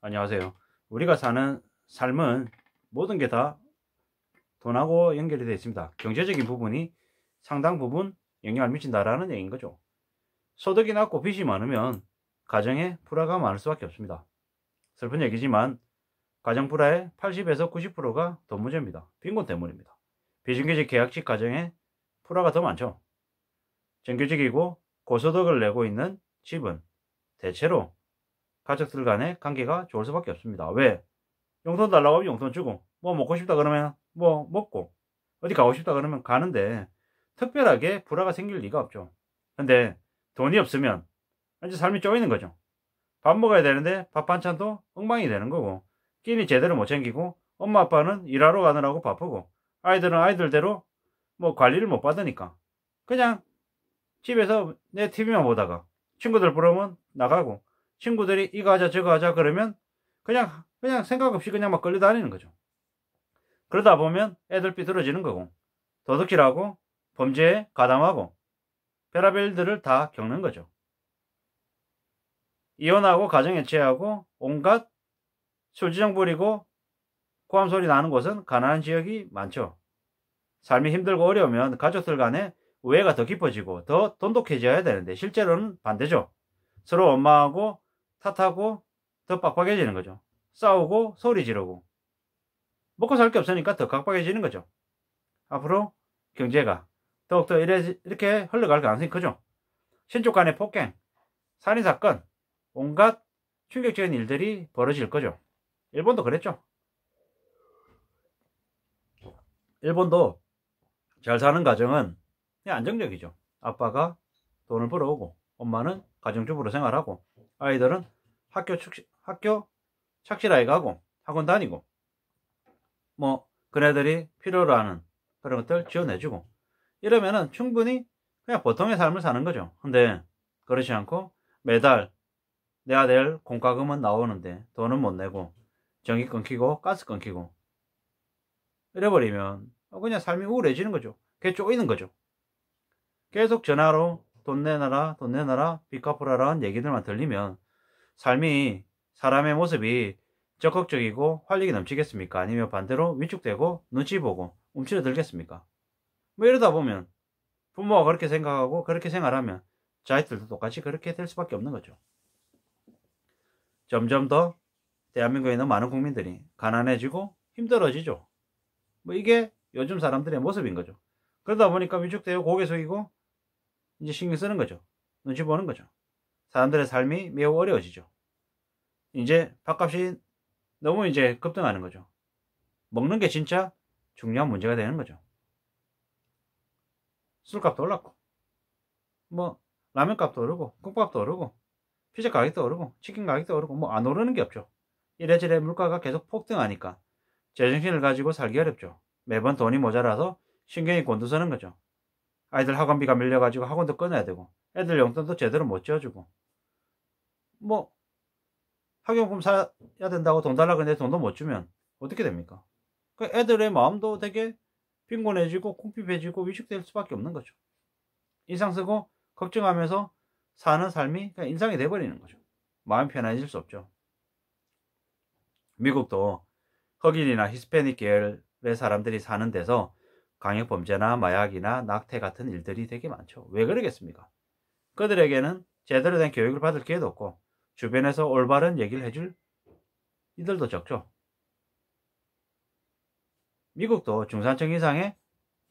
안녕하세요. 우리가 사는 삶은 모든 게 다 돈하고 연결이 되어 있습니다. 경제적인 부분이 상당 부분 영향을 미친다라는 얘기인 거죠. 소득이 낮고 빚이 많으면 가정에 불화가 많을 수밖에 없습니다. 슬픈 얘기지만 가정 불화의 80에서 90%가 돈 문제입니다. 빈곤 때문입니다. 비정규직 계약직 가정에 불화가 더 많죠. 정규직이고 고소득을 내고 있는 집은 대체로 가족들 간의 관계가 좋을 수밖에 없습니다. 왜? 용돈 달라고 하면 용돈 주고 뭐 먹고 싶다 그러면 뭐 먹고 어디 가고 싶다 그러면 가는데 특별하게 불화가 생길 리가 없죠. 근데 돈이 없으면 이제 삶이 쪼이는 거죠. 밥 먹어야 되는데 밥 반찬도 엉망이 되는 거고 끼니 제대로 못 챙기고 엄마 아빠는 일하러 가느라고 바쁘고 아이들은 아이들대로 뭐 관리를 못 받으니까 그냥 집에서 내 TV만 보다가 친구들 부르면 나가고 친구들이 이거 하자 저거 하자 그러면 그냥 그냥 생각 없이 그냥 막 끌려다니는 거죠. 그러다 보면 애들 삐뚤어지는 거고 도둑질하고 범죄에 가담하고 별의벨 일들을 다 겪는 거죠. 이혼하고 가정에체하고 온갖 술지정 부리고 고함소리 나는 곳은 가난한 지역이 많죠. 삶이 힘들고 어려우면 가족들 간에 우애가 더 깊어지고 더 돈독해져야 되는데 실제로는 반대죠. 서로 원망하고 탓하고 더 빡빡해지는 거죠. 싸우고 소리 지르고 먹고 살 게 없으니까 더 각박해지는 거죠. 앞으로 경제가 더욱더 이래, 이렇게 흘러갈 가능성이 크죠. 신축 간의 폭행, 살인사건, 온갖 충격적인 일들이 벌어질 거죠. 일본도 그랬죠. 일본도 잘 사는 가정은 안정적이죠. 아빠가 돈을 벌어오고 엄마는 가정주부로 생활하고 아이들은 학교 축시, 학교 착실하게 가고 학원 다니고 뭐 그네들이 필요로 하는 그런 것들 지원해주고 이러면은 충분히 그냥 보통의 삶을 사는 거죠. 근데 그렇지 않고 매달 내야 될 공과금은 나오는데 돈은 못 내고 전기 끊기고 가스 끊기고 이래버리면 그냥 삶이 우울해지는 거죠. 그게 쪼이는 거죠. 계속 전화로 돈 내놔라 돈 내놔라 빚 갚으라라는 얘기들만 들리면 삶이 사람의 모습이 적극적이고 활력이 넘치겠습니까? 아니면 반대로 위축되고 눈치 보고 움츠러들겠습니까? 뭐 이러다 보면 부모가 그렇게 생각하고 그렇게 생활하면 자식들도 똑같이 그렇게 될 수밖에 없는 거죠. 점점 더 대한민국에 있는 많은 국민들이 가난해지고 힘들어지죠. 뭐 이게 요즘 사람들의 모습인 거죠. 그러다 보니까 위축되고 고개 숙이고 이제 신경 쓰는 거죠. 눈치 보는 거죠. 사람들의 삶이 매우 어려워지죠. 이제 밥값이 너무 이제 급등하는 거죠. 먹는 게 진짜 중요한 문제가 되는 거죠. 술값도 올랐고, 뭐 라면값도 오르고, 국밥도 오르고, 피자 가격도 오르고, 치킨 가격도 오르고, 뭐 안 오르는 게 없죠. 이래저래 물가가 계속 폭등하니까 제정신을 가지고 살기 어렵죠. 매번 돈이 모자라서 신경이 곤두서는 거죠. 아이들 학원비가 밀려가지고 학원도 끊어야 되고 애들 용돈도 제대로 못 쥐어주고 뭐 학용품 사야 된다고 돈 달라 그랬는데 돈도 못 주면 어떻게 됩니까? 그 애들의 마음도 되게 빈곤해지고 궁핍해지고 위축될 수밖에 없는 거죠. 인상 쓰고 걱정하면서 사는 삶이 그냥 인상이 돼버리는 거죠. 마음 편해질 수 없죠. 미국도 흑인이나 히스패닉 계열의 사람들이 사는 데서 강력범죄나 마약이나 낙태 같은 일들이 되게 많죠. 왜 그러겠습니까? 그들에게는 제대로 된 교육을 받을 기회도 없고 주변에서 올바른 얘기를 해줄 이들도 적죠. 미국도 중산층 이상의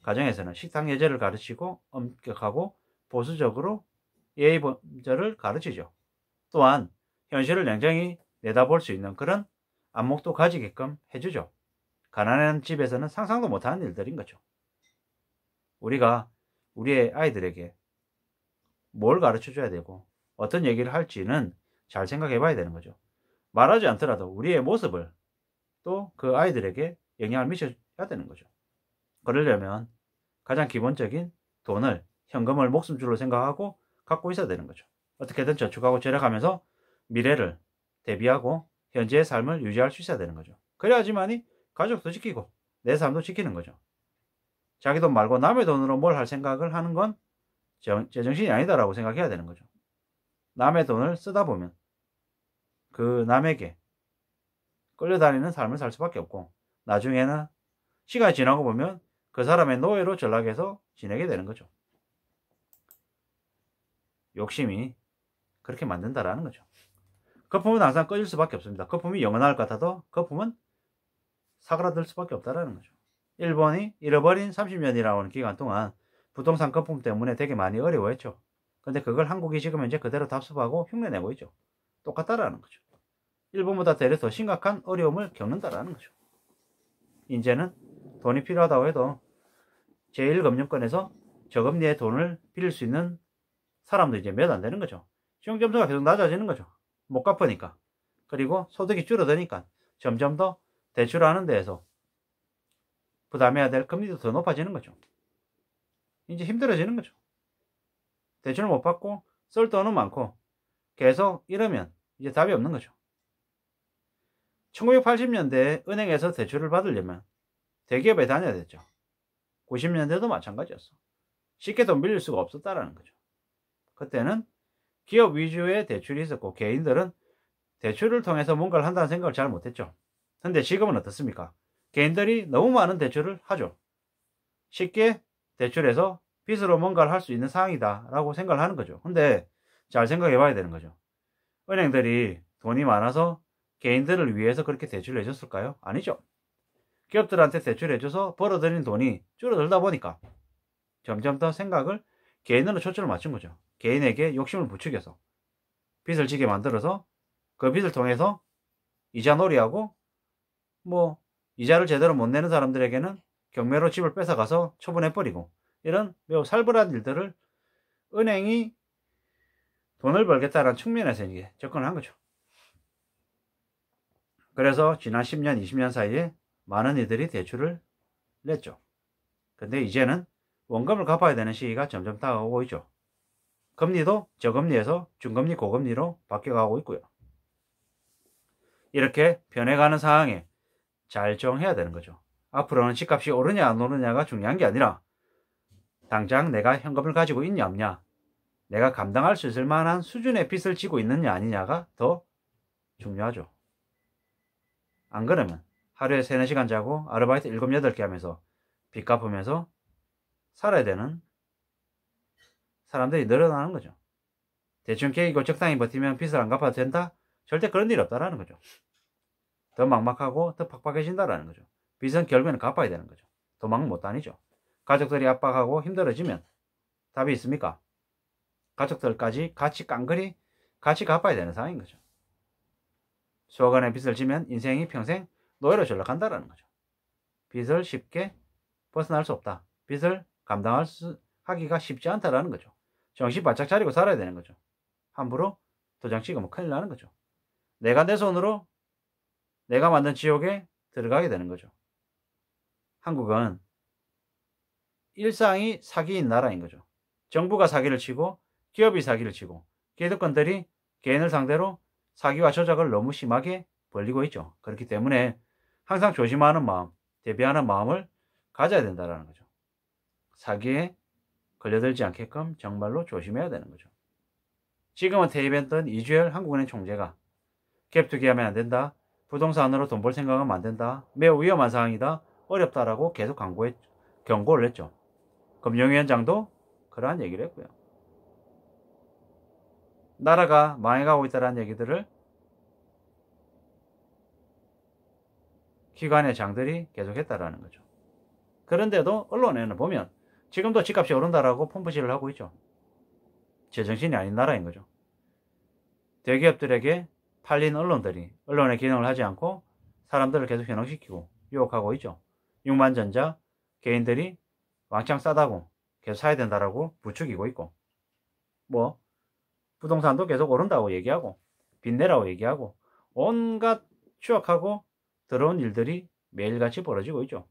가정에서는 식당 예제를 가르치고 엄격하고 보수적으로 예의 범죄를 가르치죠. 또한 현실을 냉정히 내다볼 수 있는 그런 안목도 가지게끔 해주죠. 가난한 집에서는 상상도 못하는 일들인 거죠. 우리가 우리의 아이들에게 뭘 가르쳐 줘야 되고 어떤 얘기를 할지는 잘 생각해 봐야 되는 거죠. 말하지 않더라도 우리의 모습을 또 그 아이들에게 영향을 미쳐야 되는 거죠. 그러려면 가장 기본적인 돈을 현금을 목숨줄로 생각하고 갖고 있어야 되는 거죠. 어떻게든 저축하고 절약하면서 미래를 대비하고 현재의 삶을 유지할 수 있어야 되는 거죠. 그래야지만이 가족도 지키고 내 삶도 지키는 거죠. 자기 돈 말고 남의 돈으로 뭘 할 생각을 하는 건 제정신이 아니다라고 생각해야 되는 거죠. 남의 돈을 쓰다 보면 그 남에게 끌려다니는 삶을 살 수밖에 없고 나중에는 시간이 지나고 보면 그 사람의 노예로 전락해서 지내게 되는 거죠. 욕심이 그렇게 만든다라는 거죠. 거품은 항상 꺼질 수밖에 없습니다. 거품이 영원할 것 같아도 거품은 사그라들 수밖에 없다라는 거죠. 일본이 잃어버린 30년이라는 기간 동안 부동산 거품 때문에 되게 많이 어려워했죠. 근데 그걸 한국이 지금 현재 그대로 답습하고 흉내내고 있죠. 똑같다라는 거죠. 일본보다 대략더 심각한 어려움을 겪는다라는 거죠. 이제는 돈이 필요하다고 해도 제1금융권에서 저금리에 돈을 빌릴 수 있는 사람도 이제 몇 안 되는 거죠. 신용점수가 계속 낮아지는 거죠. 못 갚으니까. 그리고 소득이 줄어드니까 점점 더 대출하는 데에서 부담해야 될 금리도 더 높아지는 거죠. 이제 힘들어지는 거죠. 대출을 못 받고 쓸 돈은 많고 계속 이러면 이제 답이 없는 거죠. 1980년대에 은행에서 대출을 받으려면 대기업에 다녀야 됐죠. 90년대도 마찬가지였어. 쉽게 돈 빌릴 수가 없었다라는 거죠. 그때는 기업 위주의 대출이 있었고 개인들은 대출을 통해서 뭔가를 한다는 생각을 잘 못했죠. 근데 지금은 어떻습니까? 개인들이 너무 많은 대출을 하죠. 쉽게 대출해서 빚으로 뭔가를 할 수 있는 상황이다 라고 생각을 하는 거죠. 근데 잘 생각해 봐야 되는 거죠. 은행들이 돈이 많아서 개인들을 위해서 그렇게 대출을 해줬을까요? 아니죠. 기업들한테 대출해줘서 벌어들인 돈이 줄어들다 보니까 점점 더 생각을 개인으로 초점을 맞춘 거죠. 개인에게 욕심을 부추겨서 빚을 지게 만들어서 그 빚을 통해서 이자놀이하고 뭐 이자를 제대로 못 내는 사람들에게는 경매로 집을 뺏어가서 처분해버리고 이런 매우 살벌한 일들을 은행이 돈을 벌겠다는 측면에서 이제 접근한 을 거죠. 그래서 지난 10년, 20년 사이에 많은 이들이 대출을 냈죠. 근데 이제는 원금을 갚아야 되는 시기가 점점 다가오고 있죠. 금리도 저금리에서 중금리, 고금리로 바뀌어가고 있고요. 이렇게 변해가는 상황에 잘 정해야 되는 거죠. 앞으로는 집값이 오르냐 안 오르냐가 중요한 게 아니라 당장 내가 현금을 가지고 있냐 없냐 내가 감당할 수 있을 만한 수준의 빚을 지고 있느냐 아니냐가 더 중요하죠. 안 그러면 하루에 3, 4시간 자고 아르바이트 7, 8개 하면서 빚 갚으면서 살아야 되는 사람들이 늘어나는 거죠. 대충 깨이고 적당히 버티면 빚을 안 갚아도 된다? 절대 그런 일이 없다라는 거죠. 더 막막하고 더 팍팍해진다라는 거죠. 빚은 결국에는 갚아야 되는 거죠. 도망 못 다니죠. 가족들이 압박하고 힘들어지면 답이 있습니까? 가족들까지 같이 깡그리 같이 갚아야 되는 상황인 거죠. 수억원의 빚을 지면 인생이 평생 노예로 전락한다라는 거죠. 빚을 쉽게 벗어날 수 없다. 빚을 감당할 수 하기가 쉽지 않다라는 거죠. 정신 바짝 차리고 살아야 되는 거죠. 함부로 도장 찍으면 큰일 나는 거죠. 내가 내 손으로 내가 만든 지옥에 들어가게 되는 거죠. 한국은 일상이 사기인 나라인 거죠. 정부가 사기를 치고 기업이 사기를 치고 계득권들이 개인을 상대로 사기와 조작을 너무 심하게 벌리고 있죠. 그렇기 때문에 항상 조심하는 마음, 대비하는 마음을 가져야 된다는 거죠. 사기에 걸려들지 않게끔 정말로 조심해야 되는 거죠. 지금은 테이벤턴 이주열 한국은행 총재가 갭투기하면 안 된다. 부동산으로 돈 벌 생각은 안 된다. 매우 위험한 상황이다. 어렵다라고 계속 광고했 경고를 했죠. 금융위원장도 그러한 얘기를 했고요. 나라가 망해가고 있다는 라 얘기들을 기관의 장들이 계속했다라는 거죠. 그런데도 언론에는 보면 지금도 집값이 오른다라고 펌프질을 하고 있죠. 제정신이 아닌 나라인 거죠. 대기업들에게 팔린 언론들이 언론의 기능을 하지 않고 사람들을 계속 현혹시키고 유혹하고 있죠. 6만전자 개인들이 왕창 싸다고 계속 사야 된다라고 부추기고 있고 뭐 부동산도 계속 오른다고 얘기하고 빚내라고 얘기하고 온갖 추악하고 더러운 일들이 매일같이 벌어지고 있죠.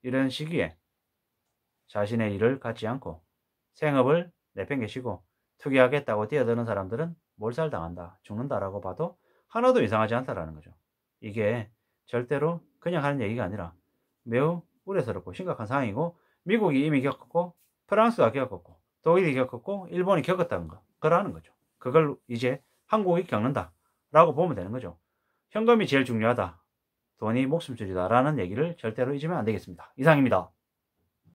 이런 시기에 자신의 일을 갖지 않고 생업을 내팽개시고 투기하겠다고 뛰어드는 사람들은 몰살당한다, 죽는다라고 봐도 하나도 이상하지 않다라는 거죠. 이게 절대로 그냥 하는 얘기가 아니라 매우 우려스럽고 심각한 상황이고 미국이 이미 겪었고 프랑스가 겪었고 독일이 겪었고 일본이 겪었다는 거 그러는 거죠. 그걸 이제 한국이 겪는다라고 보면 되는 거죠. 현금이 제일 중요하다. 돈이 목숨줄이다라는 얘기를 절대로 잊으면 안 되겠습니다. 이상입니다.